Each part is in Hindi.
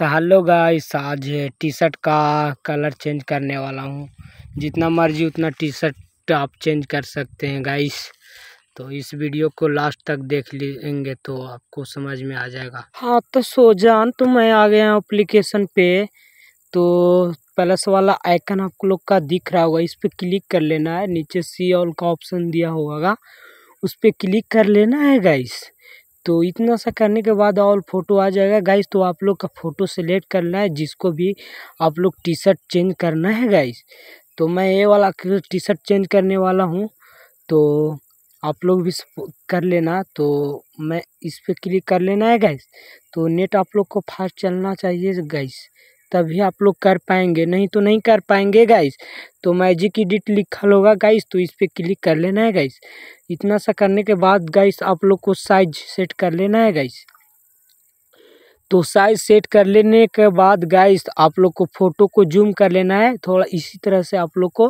तो हेलो गाइस आज टी शर्ट का कलर चेंज करने वाला हूँ जितना मर्जी उतना टी शर्ट आप चेंज कर सकते हैं गाइस तो इस वीडियो को लास्ट तक देख लेंगे तो आपको समझ में आ जाएगा हाँ तो सो जान तो मैं आ गया हूँ अप्लीकेशन पे तो प्लस वाला आइकन आप लोग का दिख रहा होगा इस पर क्लिक कर लेना है नीचे सी ऑल का ऑप्शन दिया होगा उस पर क्लिक कर लेना है गाइस तो इतना सा करने के बाद और फोटो आ जाएगा गाइस तो आप लोग का फोटो सेलेक्ट करना है जिसको भी आप लोग टी शर्ट चेंज करना है गाइस तो मैं ये वाला टी शर्ट चेंज करने वाला हूँ तो आप लोग भी कर लेना तो मैं इस पर क्लिक कर लेना है गाइस तो नेट आप लोग को फास्ट चलना चाहिए गाइस तभी आप लोग कर पाएंगे नहीं तो नहीं कर पाएंगे गाइस तो मैजिक एडिट लिखा होगा गाइस तो इस पर क्लिक कर लेना है गाइस इतना सा करने के बाद गाइस आप लोग को साइज सेट कर लेना है गाइस तो साइज सेट कर लेने के बाद गाइस आप लोग को फ़ोटो को जूम कर लेना है थोड़ा इसी तरह से आप लोग को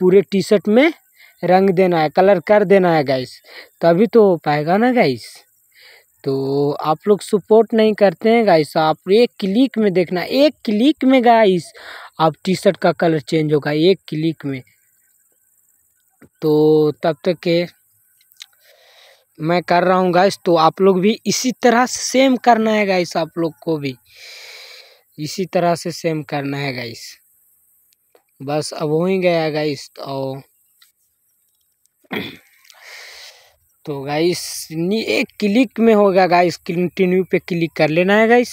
पूरे टी शर्ट में रंग देना है कलर कर देना है गाइस तभी तो हो पाएगा ना गाइस तो आप लोग सपोर्ट नहीं करते हैं गाइस आप एक क्लिक में देखना एक क्लिक में गाइस आप टी शर्ट का कलर चेंज होगा एक क्लिक में तो तब तक के मैं कर रहा हूँ गाइस तो आप लोग भी इसी तरह से सेम करना है गाइस आप लोग को भी इसी तरह से सेम करना है गाइस बस अब हो ही गया गाइस तो तो गाइस एक क्लिक में होगा गाइस कंटिन्यू पे क्लिक कर लेना है गाइस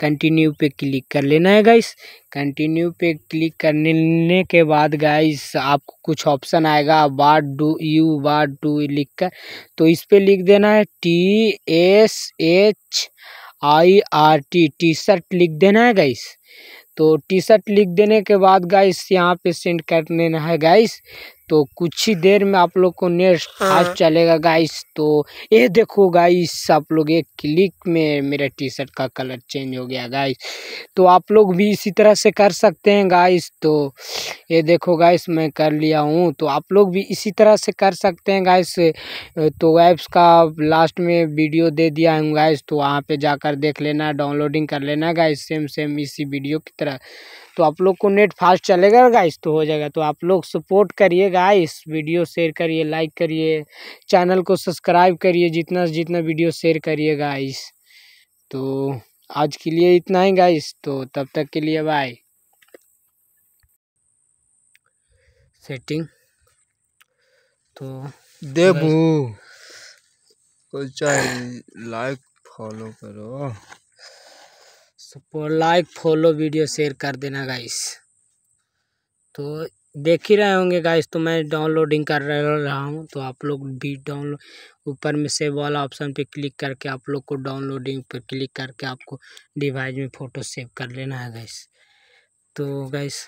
कंटिन्यू पे क्लिक कर लेना है गाइस कंटिन्यू पे क्लिक करने के बाद गाइस आपको कुछ ऑप्शन आएगा what do you what do लिख कर तो इस पर लिख देना है T S H I R T T shirt लिख देना है गाइस तो टी शर्ट लिख देने के बाद गाइस यहाँ पे सेंड करने है गाइस तो कुछ ही देर में आप लोग को नेक्स्ट हाँ। हाफ चलेगा गाइस तो ये देखो गाइस आप लोग एक क्लिक में मेरा टी शर्ट का कलर चेंज हो गया गाइस तो आप लोग भी इसी तरह से कर सकते हैं गाइस तो ये देखो गाइस मैं कर लिया हूँ तो आप लोग भी इसी तरह से कर सकते हैं गाइस तो ऐप्स का लास्ट में वीडियो दे दिया हूँ गाइस तो वहाँ पे जाकर देख लेना डाउनलोडिंग कर लेना गाइस सेम सेम इसी वीडियो की तरह तो आप लोग को नेट फास्ट चलेगा गाइस तो हो जाएगा तो आप लोग सपोर्ट करिए गाइस वीडियो शेयर करिए लाइक करिए चैनल को सब्सक्राइब करिए जितना से जितना वीडियो शेयर करिए गाइस तो आज के लिए इतना ही गाइस तो तब तक के लिए बाय सेटिंग तो देखो लाइक फॉलो करो लाइक फॉलो वीडियो शेयर कर देना गाइस तो देख ही रहे होंगे गाइस तो मैं डाउनलोडिंग कर रहा हूँ तो आप लोग भी डाउनलोड ऊपर में सेव वाला ऑप्शन पे क्लिक करके आप लोग को डाउनलोडिंग पे क्लिक करके आपको डिवाइस में फ़ोटो सेव कर लेना है गाइस तो गाइस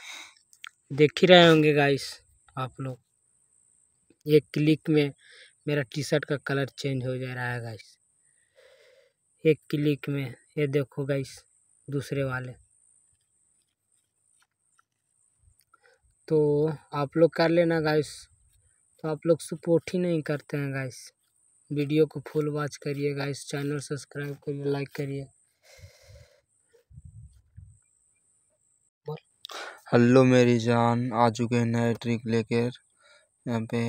देख ही रहे होंगे गाइस आप लोग एक क्लिक में मेरा टी शर्ट का कलर चेंज हो जा रहा है गाइस एक क्लिक में ये देखो गाइस दूसरे वाले तो आप लोग कर लेना गाइस तो आप लोग सपोर्ट ही नहीं करते हैं गाइस वीडियो को फुल वॉच करिए गाइस चैनल सब्सक्राइब करिए लाइक करिए हेलो मेरी जान आ चुके हैं नए ट्रिक लेकर यहाँ पे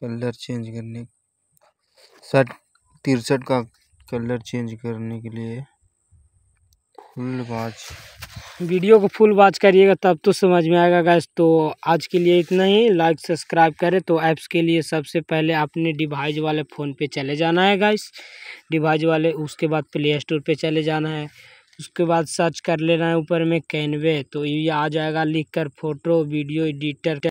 कलर चेंज करने सट तिरसठ का कलर चेंज करने के लिए फुल वाच वीडियो को फुल वाच करिएगा तब तो समझ में आएगा गैस तो आज के लिए इतना ही लाइक सब्सक्राइब करें तो ऐप्स के लिए सबसे पहले अपने डिवाइस वाले फ़ोन पे चले जाना है गैस डिवाइस वाले उसके बाद प्ले स्टोर पर चले जाना है उसके बाद सर्च कर लेना है ऊपर में कैनवे तो ये आ जाएगा लिख कर फोटो वीडियो एडिटर